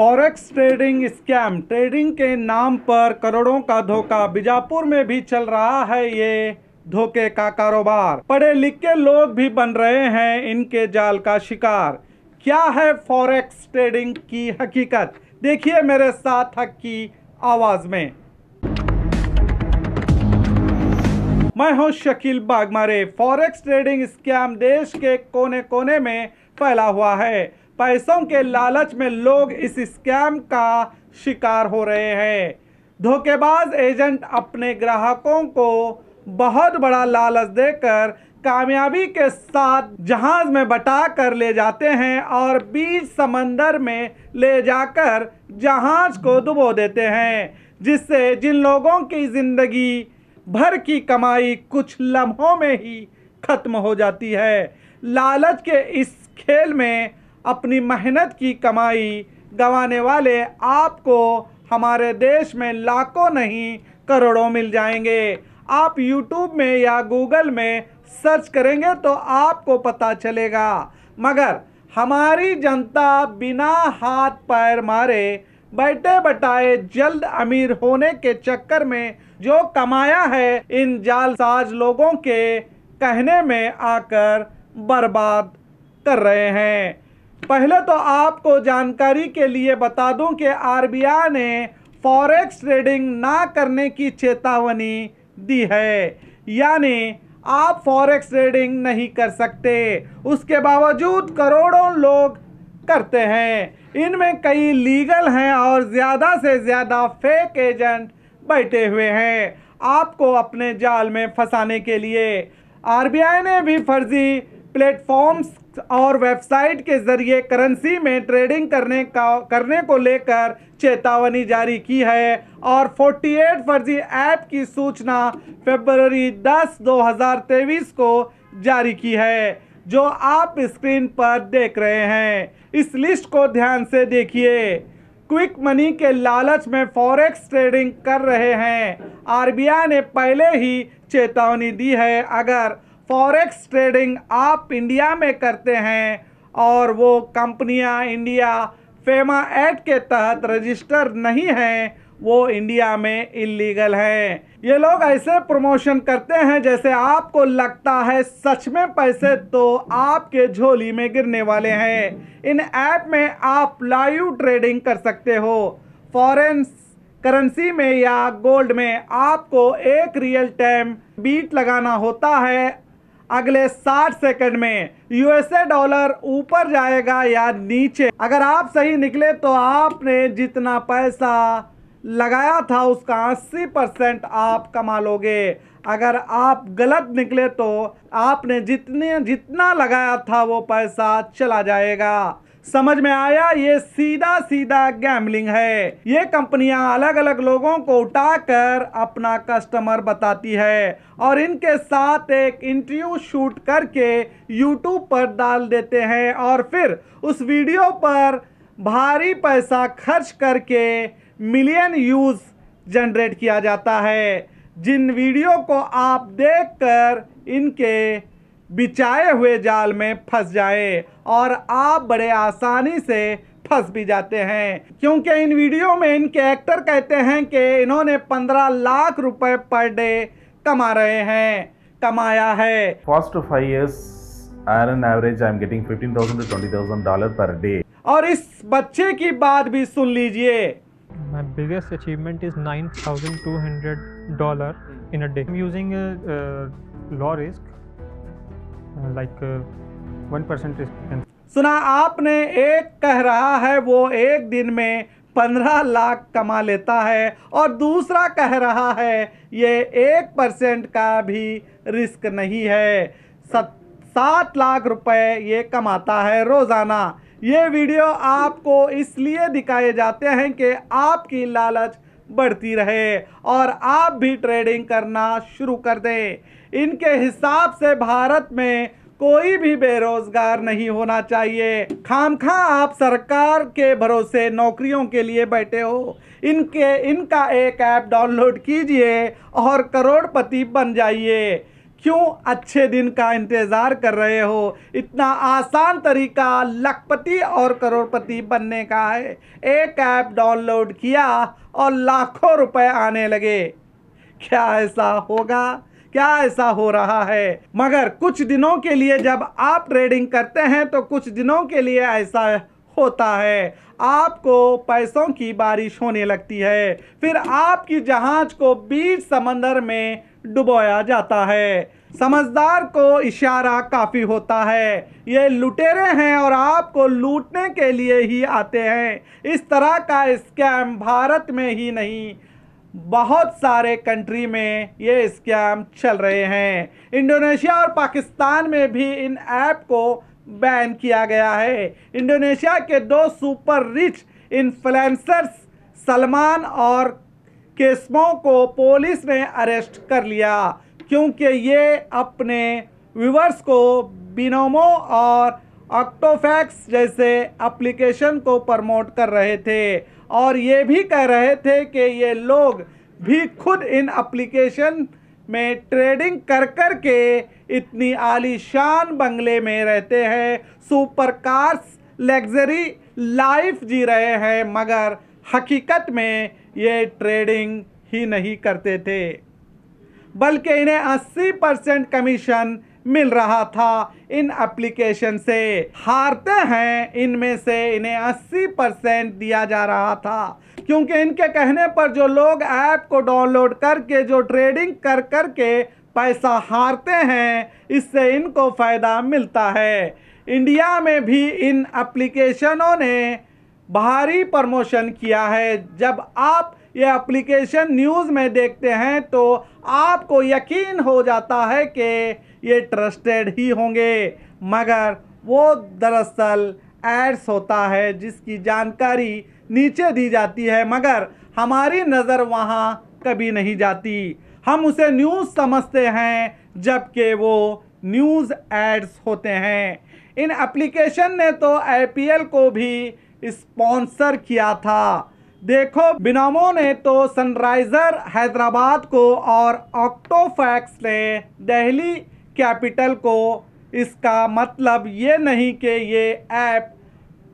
Forex trading scam trading के नाम पर करोड़ों का धोखा बीजापुर में भी चल रहा है ये धोखे का कारोबार पढ़े लिखे लोग भी बन रहे हैं इनके जाल का शिकार क्या है फॉरेक्स ट्रेडिंग की हकीकत देखिए मेरे साथ हक की आवाज़ में मैं हूं Shakeel Bagmare forex trading scam देश के कोने कोने में फैला हुआ है पैसों के लालच में लोग इस स्कैम का शिकार हो रहे हैं धोखेबाज एजेंट अपने ग्राहकों को बहुत बड़ा लालच देकर कामयाबी के साथ जहाज में बटा कर ले जाते हैं और बीच समंदर में ले जाकर जहाज को डुबो देते हैं जिससे जिन लोगों की ज़िंदगी भर की कमाई कुछ लम्हों में ही ख़त्म हो जाती है लालच के इस खेल में अपनी मेहनत की कमाई गंवाने वाले आपको हमारे देश में लाखों नहीं करोड़ों मिल जाएंगे आप YouTube में या Google में सर्च करेंगे तो आपको पता चलेगा मगर हमारी जनता बिना हाथ पैर मारे बैठे बटाए जल्द अमीर होने के चक्कर में जो कमाया है इन जालसाज लोगों के कहने में आकर बर्बाद कर रहे हैं पहले तो आपको जानकारी के लिए बता दूं कि आरबीआई ने फॉरेक्स ट्रेडिंग ना करने की चेतावनी दी है यानी आप फॉरेक्स ट्रेडिंग नहीं कर सकते उसके बावजूद करोड़ों लोग करते हैं इनमें कई लीगल हैं और ज़्यादा से ज़्यादा फेक एजेंट बैठे हुए हैं आपको अपने जाल में फंसाने के लिए आरबीआई ने भी फर्जी प्लेटफॉर्म्स और वेबसाइट के जरिए करेंसी में ट्रेडिंग करने का करने को लेकर चेतावनी जारी की है और 48 फर्जी ऐप की सूचना फेबररी 10 2023 को जारी की है जो आप स्क्रीन पर देख रहे हैं इस लिस्ट को ध्यान से देखिए क्विक मनी के लालच में फॉरेक्स ट्रेडिंग कर रहे हैं आरबीआई ने पहले ही चेतावनी दी है अगर फॉरेक्स ट्रेडिंग आप इंडिया में करते हैं और वो कंपनियां इंडिया फेमा एक्ट के तहत रजिस्टर नहीं हैं वो इंडिया में इलीगल हैं ये लोग ऐसे प्रमोशन करते हैं जैसे आपको लगता है सच में पैसे तो आपके झोली में गिरने वाले हैं इन ऐप में आप लाइव ट्रेडिंग कर सकते हो फॉरेन करेंसी में या गोल्ड में आपको एक रियल टाइम बीट लगाना होता है अगले 60 सेकंड में यूएसए डॉलर ऊपर जाएगा या नीचे अगर आप सही निकले तो आपने जितना पैसा लगाया था उसका 80 परसेंट आप कमा लोगे अगर आप गलत निकले तो आपने जितने जितना लगाया था वो पैसा चला जाएगा समझ में आया ये सीधा सीधा गैमलिंग है ये कंपनियां अलग अलग लोगों को उठाकर अपना कस्टमर बताती है और इनके साथ एक इंटरव्यू शूट करके यूट्यूब पर डाल देते हैं और फिर उस वीडियो पर भारी पैसा खर्च करके मिलियन यूज़ जनरेट किया जाता है जिन वीडियो को आप देखकर इनके बिछाए हुए जाल में फंस जाए और आप बड़े आसानी से फंस भी जाते हैं क्योंकि इन वीडियो में इनके एक्टर कहते हैं कि इन्होंने पंद्रह लाख रुपए पर डे कमा रहे हैं कमाया है first five years on an average I'm getting 15,000 to 20,000 dollar per day. और इस बच्चे की बात भी सुन लीजिए my biggest achievement is 9,200 dollar in a day. I'm using a, a law risk like one percent सुना आपने एक कह रहा है वो एक दिन में पंद्रह लाख कमा लेता है और दूसरा कह रहा है ये एक परसेंट का भी रिस्क नहीं है सत सात लाख रुपए ये कमाता है रोज़ाना ये वीडियो आपको इसलिए दिखाए जाते हैं कि आपकी लालच बढ़ती रहे और आप भी ट्रेडिंग करना शुरू कर दें इनके हिसाब से भारत में कोई भी बेरोजगार नहीं होना चाहिए खामखा आप सरकार के भरोसे नौकरियों के लिए बैठे हो इनके इनका एक ऐप डाउनलोड कीजिए और करोड़पति बन जाइए क्यों अच्छे दिन का इंतज़ार कर रहे हो इतना आसान तरीका लखपति और करोड़पति बनने का है एक ऐप डाउनलोड किया और लाखों रुपए आने लगे क्या ऐसा होगा क्या ऐसा हो रहा है मगर कुछ दिनों के लिए जब आप ट्रेडिंग करते हैं तो कुछ दिनों के लिए ऐसा होता है आपको पैसों की बारिश होने लगती है फिर आपकी जहाज को बीच समंदर में डुबोया जाता है समझदार को इशारा काफ़ी होता है ये लुटेरे हैं और आपको लूटने के लिए ही आते हैं इस तरह का स्कैम भारत में ही नहीं बहुत सारे कंट्री में ये स्कैम चल रहे हैं इंडोनेशिया और पाकिस्तान में भी इन ऐप को बैन किया गया है इंडोनेशिया के दो सुपर रिच इन्फ्लुएंसर्स सलमान और केस्मो को पुलिस ने अरेस्ट कर लिया क्योंकि ये अपने व्यूवर्स को बिनोमो और ऑक्टोफैक्स जैसे एप्लीकेशन को प्रमोट कर रहे थे और ये भी कह रहे थे कि ये लोग भी खुद इन एप्लीकेशन में ट्रेडिंग कर कर के इतनी आलीशान बंगले में रहते हैं सुपर कार्स लग्जरी लाइफ जी रहे हैं मगर हकीकत में ये ट्रेडिंग ही नहीं करते थे बल्कि इन्हें 80 परसेंट कमीशन मिल रहा था इन एप्लीकेशन से हारते हैं इनमें से इन्हें 80 परसेंट दिया जा रहा था क्योंकि इनके कहने पर जो लोग ऐप को डाउनलोड करके जो ट्रेडिंग कर कर के पैसा हारते हैं इससे इनको फ़ायदा मिलता है इंडिया में भी इन एप्लीकेशनों ने भारी प्रमोशन किया है जब आप ये एप्लीकेशन न्यूज़ में देखते हैं तो आपको यकीन हो जाता है कि ये ट्रस्टेड ही होंगे मगर वो दरअसल एड्स होता है जिसकी जानकारी नीचे दी जाती है मगर हमारी नज़र वहाँ कभी नहीं जाती हम उसे न्यूज़ समझते हैं जबकि वो न्यूज़ एड्स होते हैं इन एप्लीकेशन ने तो आईपीएल को भी स्पॉन्सर किया था देखो बिनामो ने तो सनराइजर हैदराबाद को और ऑक्टोफैक्स ने दिल्ली कैपिटल को इसका मतलब ये नहीं कि ये ऐप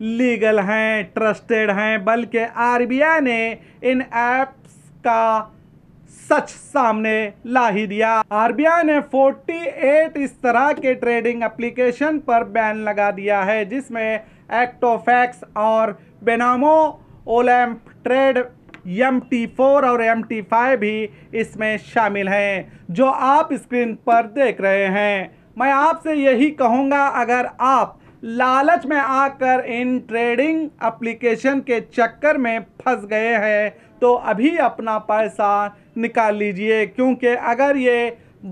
लीगल हैं ट्रस्टेड हैं बल्कि आरबीआई ने इन ऐप्स का सच सामने ला ही दिया आरबीआई ने 48 इस तरह के ट्रेडिंग एप्लीकेशन पर बैन लगा दिया है जिसमें एक्टोफैक्स और Binomo Olymp Trade M T four और एम टी फाइव भी इसमें शामिल हैं जो आप स्क्रीन पर देख रहे हैं मैं आपसे यही कहूँगा अगर आप लालच में आकर इन ट्रेडिंग एप्लीकेशन के चक्कर में फंस गए हैं तो अभी अपना पैसा निकाल लीजिए क्योंकि अगर ये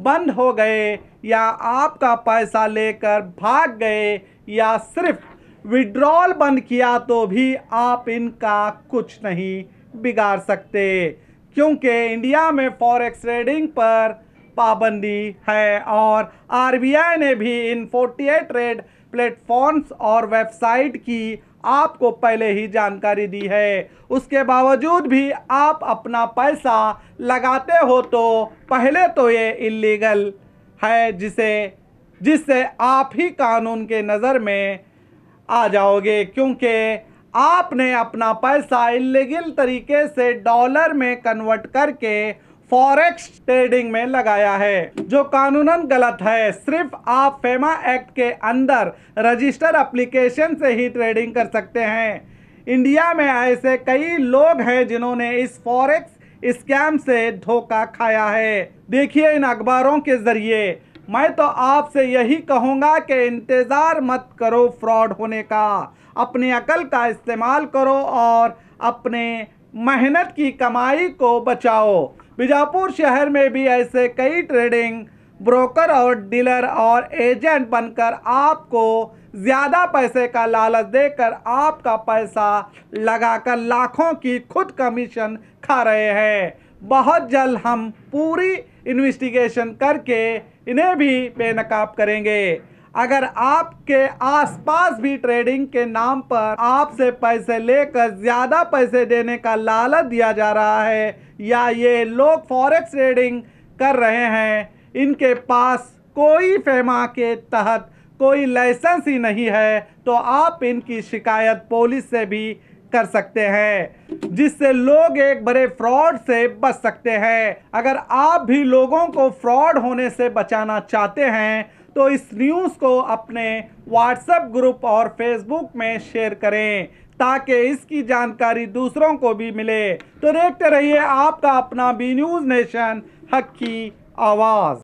बंद हो गए या आपका पैसा लेकर भाग गए या सिर्फ विड्रॉल बंद किया तो भी आप इनका कुछ नहीं बिगाड़ सकते क्योंकि इंडिया में फॉरेक्स ट्रेडिंग पर पाबंदी है और आरबीआई ने भी इन 48 ट्रेड प्लेटफॉर्म्स और वेबसाइट की आपको पहले ही जानकारी दी है उसके बावजूद भी आप अपना पैसा लगाते हो तो पहले तो ये इलीगल है जिसे जिससे आप ही कानून के नज़र में आ जाओगे क्योंकि आपने अपना पैसा इलीगल तरीके से डॉलर में कन्वर्ट करके फॉरेक्स ट्रेडिंग में लगाया है जो कानूनन गलत है सिर्फ आप फेमा एक्ट के अंदर रजिस्टर एप्लीकेशन से ही ट्रेडिंग कर सकते हैं इंडिया में ऐसे कई लोग हैं जिन्होंने इस फॉरेक्स स्कैम से धोखा खाया है देखिए इन अखबारों के जरिए मैं तो आपसे यही कहूँगा कि इंतज़ार मत करो फ्रॉड होने का अपनी अकल का इस्तेमाल करो और अपने मेहनत की कमाई को बचाओ बीजापुर शहर में भी ऐसे कई ट्रेडिंग ब्रोकर और डीलर और एजेंट बनकर आपको ज़्यादा पैसे का लालच देकर आपका पैसा लगाकर लाखों की खुद कमीशन खा रहे हैं बहुत जल्द हम पूरी इन्वेस्टिगेशन करके इन्हें भी बेनकाब करेंगे अगर आपके आसपास भी ट्रेडिंग के नाम पर आपसे पैसे लेकर ज़्यादा पैसे देने का लालच दिया जा रहा है या ये लोग फॉरेक्स ट्रेडिंग कर रहे हैं इनके पास कोई फेमा के तहत कोई लाइसेंस ही नहीं है तो आप इनकी शिकायत पुलिस से भी कर सकते हैं जिससे लोग एक बड़े फ्रॉड से बच सकते हैं अगर आप भी लोगों को फ्रॉड होने से बचाना चाहते हैं तो इस न्यूज़ को अपने व्हाट्सएप ग्रुप और फेसबुक में शेयर करें ताकि इसकी जानकारी दूसरों को भी मिले तो देखते रहिए आपका अपना बी न्यूज़ नेशन हक की आवाज़